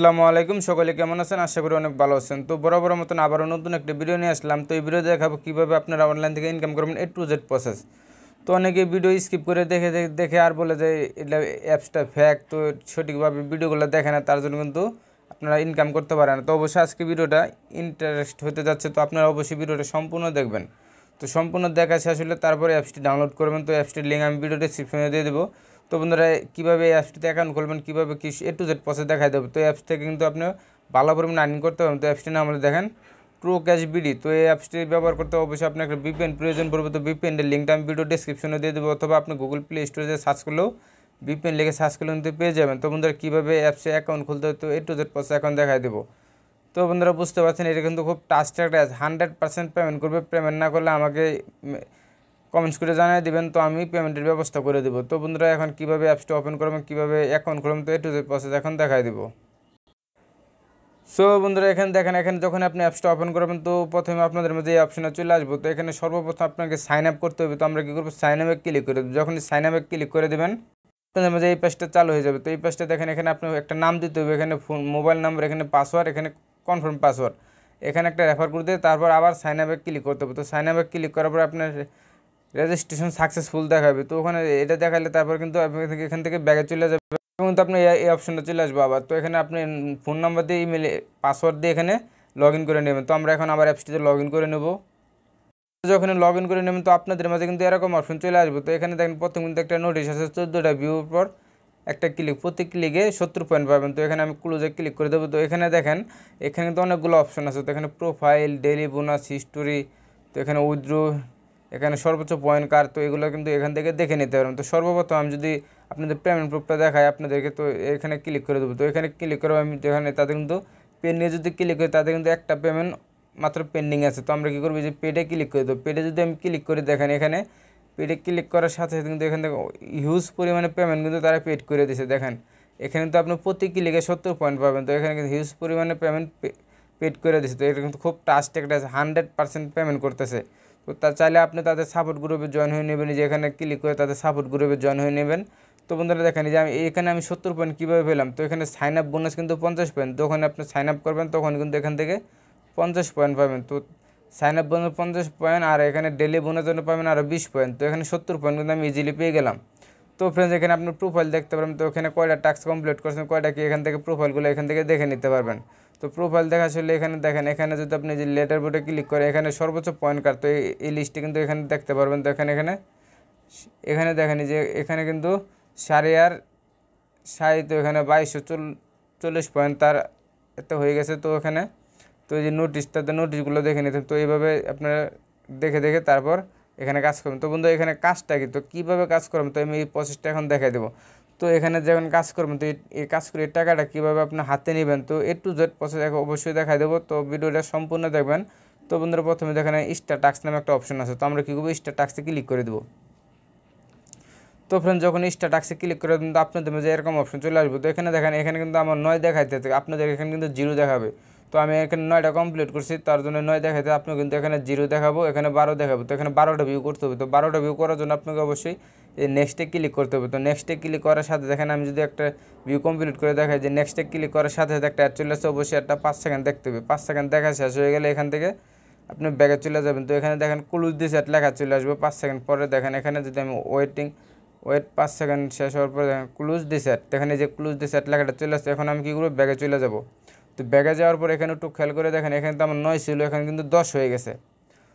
আসসালামু আলাইকুম সকলে কেমন আছেন আশা করি অনেক ভালো আছেন তো বরাবর মতন আবারও নতুন একটা ভিডিও নিয়ে আসলাম তো এই ভিডিও দেখাবো কীভাবে আপনারা অনলাইন থেকে ইনকাম করবেন এ টু জেড প্রসেস তো অনেকে ভিডিও স্কিপ করে দেখে দেখে আর বলে যে এটা অ্যাপসটা ফ্যাক তো সঠিকভাবে ভিডিওগুলো দেখে না তার জন্য কিন্তু আপনারা ইনকাম করতে পারেন না তো অবশ্যই আজকে ভিডিওটা ইন্টারেস্ট হতে যাচ্ছে তো আপনারা অবশ্যই ভিডিওটা সম্পূর্ণ দেখবেন তো সম্পূর্ণ দেখা শেষ হলে তারপরে অ্যাপসটি ডাউনলোড করবেন তো অ্যাপসটির লিঙ্ক আমি ভিডিও ডিসক্রিপশনে দিয়ে দেবো তো বন্ধুরা কীভাবে এই অ্যাপসটিতে অ্যাকাউন্ট খুলবেন কীভাবে কী এ টু জেড প্রসেস দেখাই দেবে তো অ্যাপস থেকে কিন্তু আপনি ভালো পরিমাণ আর্নিং করতে পারবেন তো অ্যাপসটি নাম আমাদের দেখেন ট্রু ক্যাশ বিডি তো এই অ্যাপসটি ব্যবহার করতে অবশ্যই আপনি একটা বিপিএন প্রয়োজন পড়বে তো বিপিএনের লিঙ্কটা আমি ভিডিও ডিসক্রিপশনে দিয়ে দেবো অথবা আপনি গুগল প্লে স্টোরে সার্চ করলেও বিপিএন লিখে সার্চ করলে কিন্তু পেয়ে যাবেন তো বন্ধুরা কীভাবে অ্যাপসে অ্যাকাউন্ট খুলতে হয় তো A to Z process account দেখায় দেবো তো বন্ধুরা বুঝতে পারছেন এটা কিন্তু খুব টাস্ট একটা হান্ড্রেড পার্সেন্ট পেমেন্ট করবে পেমেন্ট না করলে আমাকে কমেন্টস করে জানিয়ে দেবেন তো আমি পেমেন্টের ব্যবস্থা করে দেবো তো বন্ধুরা এখন কিভাবে অ্যাপসটা ওপেন করবো কীভাবে অ্যাকাউন্ট করবো তো এ টু প্রসেস এখন দেখাই দিব সো বন্ধুরা এখানে দেখেন এখানে যখন আপনি অ্যাপসটা ওপেন করবেন তো প্রথমে আপনাদের মধ্যে এই অপশানে চলে আসবো তো এখানে সর্বপ্রথম আপনাকে সাইন আপ করতে হবে তো আমরা কী করবো সাইন আপে ক্লিক করে দেবো যখন সাইন আপে ক্লিক করে দেবেন আপনাদের মধ্যে এই পেজটা চালু হয়ে যাবে তো এই পেজটা দেখেন এখানে আপনি একটা নাম দিতে হবে এখানে ফোন মোবাইল নাম্বার এখানে পাসওয়ার্ড এখানে কনফার্ম পাসওয়ার্ড এখানে একটা রেফার করে দিয়ে তারপর আবার সাইন আপে ক্লিক করতে হবে তো সাইন আপে ক্লিক করার পর আপনার রেজিস্ট্রেশন সাকসেসফুল দেখাবে তো ওখানে এটা দেখালে তারপর কিন্তু এখান থেকে ব্যাগে চলে যাবে এবং তো আপনি এই অপশনটা চলে আসবো আবার তো এখানে আপনি ফোন নাম্বার দিয়ে ইমেল পাসওয়ার্ড দিয়ে এখানে লগ করে নেবেন তো আমরা এখন আবার অ্যাপসটিতে লগ করে নেব যখন লগ ইন করে নেবেন তো আপনাদের মাঝে কিন্তু এরকম অপশন চলে আসবে তো এখানে দেখেন প্রথম কিন্তু একটা নোটিশ আছে চোদ্দোটা ভিউর পর একটা ক্লিক প্রতি ক্লিকে সত্তর পয়েন্ট পাবেন তো এখানে আমি ক্লোজে ক্লিক করে দেবো তো এখানে দেখেন এখানে কিন্তু অনেকগুলো অপশন আছে তো এখানে প্রোফাইল ডেলি বোনাস হিস্টোরি তো এখানে উইথড্রো এখানে সর্বোচ্চ পয়েন্ট কার তো এগুলো কিন্তু এখান থেকে দেখে নিতে পারবেন তো সর্বপ্রথম আমি যদি আপনাদের পেমেন্ট প্রুফটা দেখাই আপনাদেরকে তো এখানে ক্লিক করে দেবো তো এখানে ক্লিক করে আমি যেখানে তাদের কিন্তু পেন নিয়ে যদি ক্লিক করি তাদের কিন্তু একটা পেমেন্ট মাত্র পেন্ডিং আছে তো আমরা কী করবো যে পেডে ক্লিক করে দেবো পেডে যদি আমি ক্লিক করি দেখেন এখানে পেডে ক্লিক করার সাথে সাথে কিন্তু এখান থেকে হিউজ পরিমাণে পেমেন্ট কিন্তু তারা পেড করে দিয়েছে দেখেন এখানে তো আপনি প্রতি ক্লিকে সত্তর পয়েন্ট পাবেন তো এখানে কিন্তু হিউজ পরিমাণে পেমেন্ট পেড করে দিয়েছে তো এটা কিন্তু খুব টাস্ট একটা হান্ড্রেড পার্সেন্ট পেমেন্ট করতেছে তো তা চাইলে আপনি তাদের সাপোর্ট গ্রুপে জয়েন হয়ে নেবেন যে এখানে ক্লিক করে তাদের সাপোর্ট গ্রুপে জয়েন হয়ে নেবেন তো বন্ধুরা দেখেন যে আমি এখানে আমি সত্তর পয়েন্ট কীভাবে পেলাম তো এখানে সাইন আপ বোনাস কিন্তু পঞ্চাশ পয়েন্ট যখন আপনি সাইন আপ করবেন তখন কিন্তু এখান থেকে পঞ্চাশ পয়েন্ট পাবেন তো সাইন আপ বোনাস পঞ্চাশ পয়েন্ট আর এখানে ডেলি বোনাস জন্য পাবেন আরও বিশ পয়েন্ট তো এখানে সত্তর পয়েন্ট কিন্তু আমি ইজিলি পেয়ে গেলাম তো ফ্রেন্ডস এখানে আপনি প্রোফাইল দেখতে পারবেন তো এখানে কয়টা টাস্ক কমপ্লিট করছেন কয়টা কি এখান থেকে প্রোফাইলগুলো এখান থেকে দেখে নিতে পারবেন তো প্রোফাইল দেখা আসলে এখানে দেখেন এখানে যদি আপনি যে লেটার বোর্ডে ক্লিক করে এখানে সর্বোচ্চ পয়েন্ট কার্ড তো এই লিস্টটি কিন্তু এখানে দেখতে পারবেন তো এখানে এখানে এখানে দেখেন যে এখানে কিন্তু সাড়ে আর সাড়ে তো এখানে বাইশশো চল্লিশ পয়েন্ট তার এত হয়ে গেছে তো এখানে তো এই যে নোটিশটাতে নোটিশগুলো দেখে নিতে তো এইভাবে আপনারা দেখে দেখে তারপর এখানে কাজ করবেন তো বন্ধু এখানে কাজটা কিন্তু তো কীভাবে কাজ করবেন তো আমি এই প্রসেসটা এখন দেখাই দেবো তো এখানে যখন কাজ করবেন তো এই কাজ করে টাকাটা কীভাবে আপনি হাতে নেবেন তো এ টু জেড প্রসেস অবশ্যই দেখাই দেবো তো ভিডিওটা সম্পূর্ণ দেখবেন তো বন্ধুরা প্রথমে দেখেন স্টার টাক্স নামে একটা অপশন আছে তো আমরা কী করবো স্টার টাক্সে ক্লিক করে দেবো তো ফ্রেন্ড যখন টাক্সে ক্লিক করে কিন্তু আপনাদের যে এরকম অপশন চলে আসবে তো এখানে দেখেন এখানে কিন্তু আমার নয় দেখাইতে আপনাদের এখানে কিন্তু জিরো দেখাবে তো আমি এখানে নয়টা কমপ্লিট করছি তার জন্য নয় দেখাতে আপনি কিন্তু এখানে জিরো দেখাবো এখানে বারো দেখাবো তো এখানে বারোটা ভিউ করতে হবে তো বারোটা ভিউ করার জন্য আপনাকে অবশ্যই এই নেক্সটে ক্লিক করতে হবে তো নেক্সটে ক্লিক করার সাথে দেখেন আমি যদি একটা ভিউ কমপ্লিট করে দেখাই যে নেক্সটে ক্লিক করার সাথে সাথে একটা অ্যাড চলে আসছে অবশ্যই একটা পাঁচ সেকেন্ড দেখতে হবে পাঁচ সেকেন্ড দেখা শেষ হয়ে গেলে এখান থেকে আপনি ব্যাগে চলে যাবেন তো এখানে দেখেন ক্লুজ দিয়ে সেট লেখা চলে আসবে পাঁচ সেকেন্ড পরে দেখেন এখানে যদি আমি ওয়েটিং ওয়েট পাঁচ সেকেন্ড শেষ হওয়ার পরে দেখেন ক্লুজ দি সেট দেখেন এই যে ক্লুজ দি সেট লেখাটা চলে আসছে এখন আমি কী করবো ব্যাগে চলে যাবো তো ব্যাগে যাওয়ার পর এখানে একটু খেয়াল করে দেখেন এখানে তো আমার নয় ছিল এখানে কিন্তু দশ হয়ে গেছে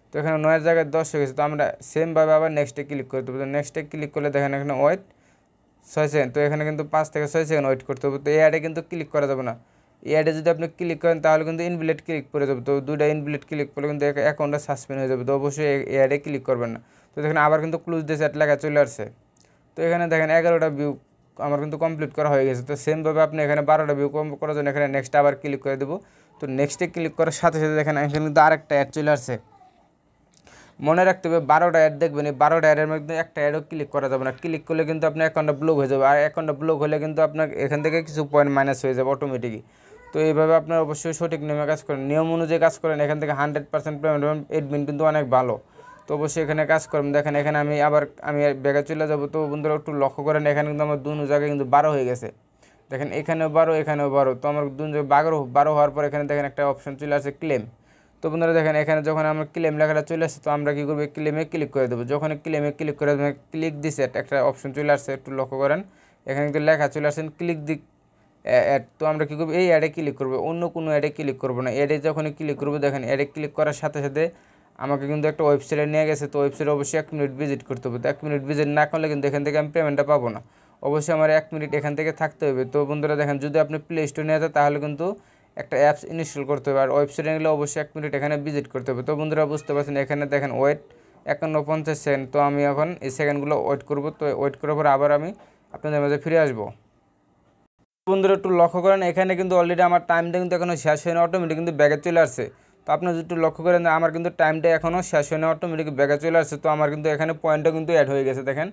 তো এখানে নয়ের জায়গায় দশ হয়ে গেছে তো আমরা সেমভাবে আবার নেক্সটে ক্লিক করতে হবে তো নেক্সটে ক্লিক করলে দেখেন এখানে ওয়েট ছয় সেকেন্ড তো এখানে কিন্তু পাঁচ থেকে ছয় সেকেন্ড ওয়েট করতে হবে তো এই অ্যাডে কিন্তু ক্লিক করা যাবে না এই অ্যাডে যদি আপনি ক্লিক করেন তাহলে কিন্তু ইনভিলেট ক্লিক করে যাবে তো দুটা ইনভিলেট ক্লিক করলে কিন্তু অ্যাকাউন্টটা সাসপেন্ড হয়ে যাবে তো অবশ্যই এই অ্যাডে ক্লিক করবেন না তো দেখেন আবার কিন্তু ক্লোজ দিয়ে অ্যাড লেখা চলে আসছে তো এখানে দেখেন এগারোটা ভিউ আমার কিন্তু কমপ্লিট করা হয়ে গেছে তো সেমভাবে আপনি এখানে বারোটা ভিউ কম করার জন্য এখানে নেক্সট আবার ক্লিক করে দেবো তো নেক্সটে ক্লিক করার সাথে সাথে দেখেন এখানে কিন্তু আরেকটা অ্যাড চলে আসছে মনে রাখতে হবে বারোটা অ্যাড দেখবেন এই বারোটা অ্যাডের মধ্যে একটা অ্যাডও ক্লিক করা যাবে না ক্লিক করলে কিন্তু আপনার অ্যাকাউন্টটা ব্লক হয়ে যাবে আর অ্যাকাউন্টটা ব্লক হলে কিন্তু আপনার এখান থেকে কিছু পয়েন্ট মাইনাস হয়ে যাবে অটোমেটিকই তো এইভাবে আপনার অবশ্যই সঠিক নিয়মে কাজ করেন নিয়ম অনুযায়ী কাজ করেন এখান থেকে হান্ড্রেড পার্সেন্ট পেমেন্ট এডমিন কিন্তু অনেক ভালো তো অবশ্যই এখানে কাজ করবেন দেখেন এখানে আমি আবার আমি ব্যাগে চলে যাবো তো বন্ধুরা একটু লক্ষ্য করেন এখানে কিন্তু আমার দুনো জায়গায় কিন্তু বারো হয়ে গেছে দেখেন এখানেও বারো এখানেও বারো তো আমার দুজন বারো বারো হওয়ার পর এখানে দেখেন একটা অপশন চলে আসে ক্লেম তো বন্ধুরা দেখেন এখানে যখন আমার ক্লেম লেখাটা চলে আসছে তো আমরা কী করবো ক্লেমে ক্লিক করে দেবো যখন ক্লেমে ক্লিক করে দেবেন ক্লিক দিছে একটা অপশন চলে আসছে একটু লক্ষ্য করেন এখানে কিন্তু লেখা চলে আসেন ক্লিক দিক অ্যাড তো আমরা কী করবো এই অ্যাডে ক্লিক করবো অন্য কোনো অ্যাডে ক্লিক করবো না অ্যাডে যখন ক্লিক করবো দেখেন অ্যাডে ক্লিক করার সাথে সাথে আমাকে কিন্তু একটা ওয়েবসাইটে নিয়ে গেছে তো ওয়েবসাইটে অবশ্যই এক মিনিট ভিজিট করতে হবে তো এক মিনিট ভিজিট না করলে কিন্তু এখান থেকে আমি পেমেন্টটা পাবো না অবশ্যই আমার এক মিনিট এখান থেকে থাকতে হবে তো বন্ধুরা দেখেন যদি আপনি প্লে স্টোর নিয়ে যায় তাহলে কিন্তু একটা অ্যাপস ইনস্টল করতে হবে আর ওয়েবসাইটে গেলে অবশ্যই এক মিনিট এখানে ভিজিট করতে হবে তো বন্ধুরা বুঝতে পারছেন এখানে দেখেন ওয়েট একান্ন পঞ্চাশ সেকেন্ড তো আমি এখন এই সেকেন্ডগুলো ওয়েট করব তো ওয়েট করার পর আবার আমি আপনাদের মাঝে ফিরে আসবো বন্ধুরা একটু লক্ষ্য করেন এখানে কিন্তু অলরেডি আমার টাইমটা কিন্তু এখনও শেষ হয়নি অটোমেটিক কিন্তু ব্যাগে চলে আসছে তো আপনারা যদি লক্ষ্য করেন আমার কিন্তু টাইমটা এখনও শেষ হয়ে অটোমেটিক ব্যাগে চলে আসছে তো আমার কিন্তু এখানে পয়েন্টটা কিন্তু অ্যাড হয়ে গেছে দেখেন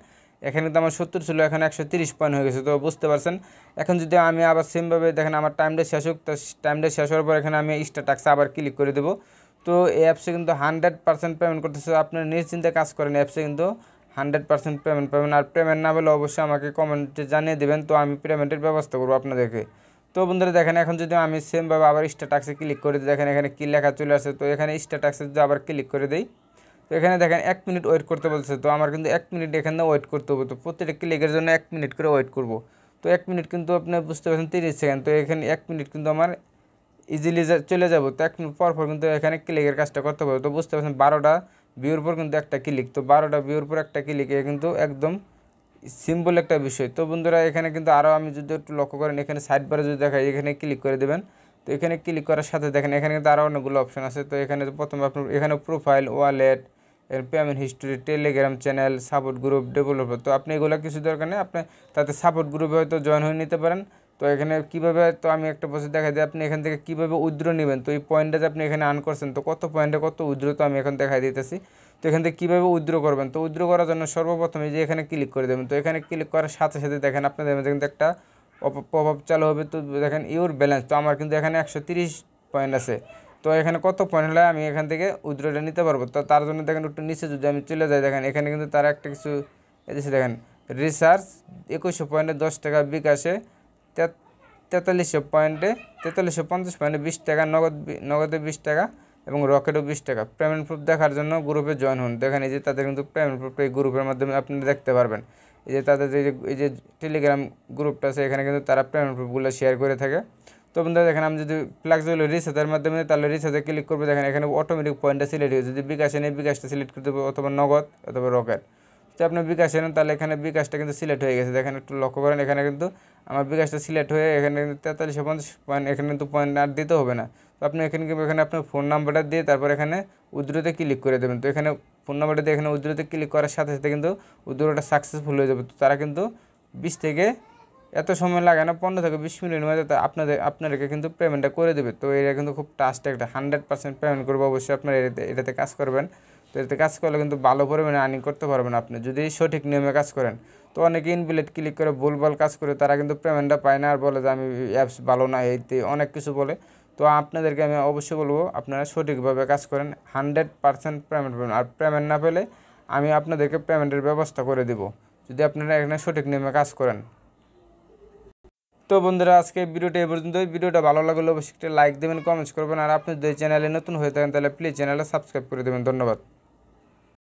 এখানে কিন্তু আমার সত্তর ছিল এখানে একশো তিরিশ পয়েন্ট হয়ে গেছে তো বুঝতে পারছেন এখন যদি আমি আবার সেমভাবে দেখেন আমার টাইমটা শেষ হোক তো টাইমটা শেষ হওয়ার পর এখানে আমি এক্সট্রা আবার ক্লিক করে দেবো তো এই অ্যাপসে কিন্তু হান্ড্রেড পার্সেন্ট পেমেন্ট করতেছে আপনার নিশ্চিন্তে কাজ করেন অ্যাপসে কিন্তু হান্ড্রেড পার্সেন্ট পেমেন্ট পাবেন আর পেমেন্ট না পেলে অবশ্যই আমাকে কমেন্টে জানিয়ে দেবেন তো আমি পেমেন্টের ব্যবস্থা করবো আপনাদেরকে তো বন্ধুরা দেখেন এখন যদি আমি সেমভাবে আবার স্ট্যাটাক্সে ক্লিক করে দিই দেখেন এখানে কী লেখা চলে আসে তো এখানে স্ট্যাটাক্সে যদি আবার ক্লিক করে দিই তো এখানে দেখেন এক মিনিট ওয়েট করতে বলছে তো আমার কিন্তু এক মিনিট এখানে ওয়েট করতে হবে তো প্রত্যেকটা ক্লিকের জন্য এক মিনিট করে ওয়েট করব তো এক মিনিট কিন্তু আপনি বুঝতে পারছেন তিরিশ সেকেন্ড তো এখানে এক মিনিট কিন্তু আমার ইজিলি চলে যাব তো এক মিনিট পর পর কিন্তু এখানে ক্লিকের কাজটা করতে হবে তো বুঝতে পারছেন বারোটা ভিউর পর কিন্তু একটা ক্লিক তো বারোটা ভিউর পর একটা ক্লিকে কিন্তু একদম সিম্বল একটা বিষয় তো বন্ধুরা এখানে কিন্তু আরও আমি যদি একটু লক্ষ্য করেন এখানে সাইড বারে যদি দেখাই এখানে ক্লিক করে দেবেন তো এখানে ক্লিক করার সাথে দেখেন এখানে কিন্তু আরও অনেকগুলো অপশান আছে তো এখানে প্রথমে আপনার এখানে profile wallet payment history Telegram channel support group developer তো আপনি এগুলো কিছু দরকার নেই আপনি তাতে সাপোর্ট গ্রুপে হয়তো জয়েন হয়ে নিতে পারেন তো এখানে কিভাবে তো আমি একটা বছর দেখাই দিই আপনি এখান থেকে কিভাবে উইথড্র নেবেন তো এই পয়েন্টটা আপনি এখানে আর্ন করছেন তো কত পয়েন্টে কত উইথড্র তো আমি এখন দেখাই দিতেছি তো এখান থেকে কীভাবে উইদ্রো করবেন তো উইদ্রো করার জন্য সর্বপ্রথমে যে এখানে ক্লিক করে দেবেন তো এখানে ক্লিক করার সাথে সাথে দেখেন আপনাদের মধ্যে কিন্তু একটা প্রভাব চালু হবে তো দেখেন ইউর ব্যালেন্স তো আমার কিন্তু এখানে একশো পয়েন্ট আছে তো এখানে কত পয়েন্ট হলে আমি এখান থেকে উইদ্রোটা নিতে পারবো তো তার জন্য দেখেন একটু নিচে যদি আমি চলে যাই দেখেন এখানে কিন্তু তার একটা কিছু এদেশে দেখেন রিসার্চ একুশশো পয়েন্টে দশ টাকা বিকাশে তেতাল্লিশশো পয়েন্টে তেতাল্লিশশো পঞ্চাশ পয়েন্টে বিশ টাকা নগদ নগদে বিশ টাকা এবং রকেটও বিশ টাকা পেমেন্ট প্রুফ দেখার জন্য গ্রুপে জয়েন হন দেখেন এই যে তাদের কিন্তু পেমেন্ট প্রুফ এই গ্রুপের মাধ্যমে আপনি দেখতে পারবেন এই যে তাদের যে এই যে টেলিগ্রাম গ্রুপটা আছে এখানে কিন্তু তারা পেমেন্ট প্রুফগুলো শেয়ার করে থাকে তো বন্ধুরা দেখেন আমি যদি প্লাগগুলো রিচার্জের মাধ্যমে তাহলে রিসার্চে ক্লিক করবো দেখেন এখানে অটোমেটিক পয়েন্টটা সিলেক্ট হয়ে যদি বিকাশ এনে বিকাশটা সিলেক্ট করতে হবে অথবা নগদ অথবা রকেট তো আপনি বিকাশ এনে তাহলে এখানে বিকাশটা কিন্তু সিলেক্ট হয়ে গেছে দেখেন একটু লক্ষ্য করেন এখানে কিন্তু আমার বিকাশটা সিলেক্ট হয়ে এখানে কিন্তু তেতাল্লিশ পঞ্চাশ পয়েন্ট এখানে কিন্তু পয়েন্ট আর দিতে হবে না আপনি এখানে এখানে আপনার ফোন নাম্বারটা দিয়ে তারপর এখানে উদ্রতে ক্লিক করে দেবেন তো এখানে ফোন নাম্বারটা দিয়ে এখানে উদ্রতে ক্লিক করার সাথে সাথে কিন্তু উদ্রটা সাকসেসফুল হয়ে যাবে তো তারা কিন্তু বিশ থেকে এত সময় লাগে না পনেরো থেকে বিশ মিনিটের মধ্যে আপনাদের আপনাদেরকে কিন্তু পেমেন্টটা করে দেবে তো এটা কিন্তু খুব টাস্ট একটা হান্ড্রেড পার্সেন্ট পেমেন্ট করবো অবশ্যই আপনারা এটাতে এটাতে কাজ করবেন তো এটাতে কাজ করলে কিন্তু ভালো পরিমাণে আর্নিং করতে পারবেন আপনি যদি সঠিক নিয়মে কাজ করেন তো অনেকে ইনবিলেট ক্লিক করে ভুলভাল কাজ করে তারা কিন্তু পেমেন্টটা পায় না আর বলে যে আমি অ্যাপস ভালো না এইতে অনেক কিছু বলে তো আপনাদেরকে আমি অবশ্যই বলবো আপনারা সঠিকভাবে কাজ করেন হান্ড্রেড পারসেন্ট পেমেন্ট পাবেন আর পেমেন্ট না পেলে আমি আপনাদেরকে পেমেন্টের ব্যবস্থা করে দিব যদি আপনারা এখানে সঠিক নিয়মে কাজ করেন তো বন্ধুরা আজকে ভিডিওটি এ পর্যন্ত ভিডিওটা ভালো লাগলে অবশ্যই একটা লাইক দেবেন কমেন্টস করবেন আর আপনি যদি চ্যানেলে নতুন হয়ে থাকেন তাহলে প্লিজ চ্যানেলটা সাবস্ক্রাইব করে দেবেন ধন্যবাদ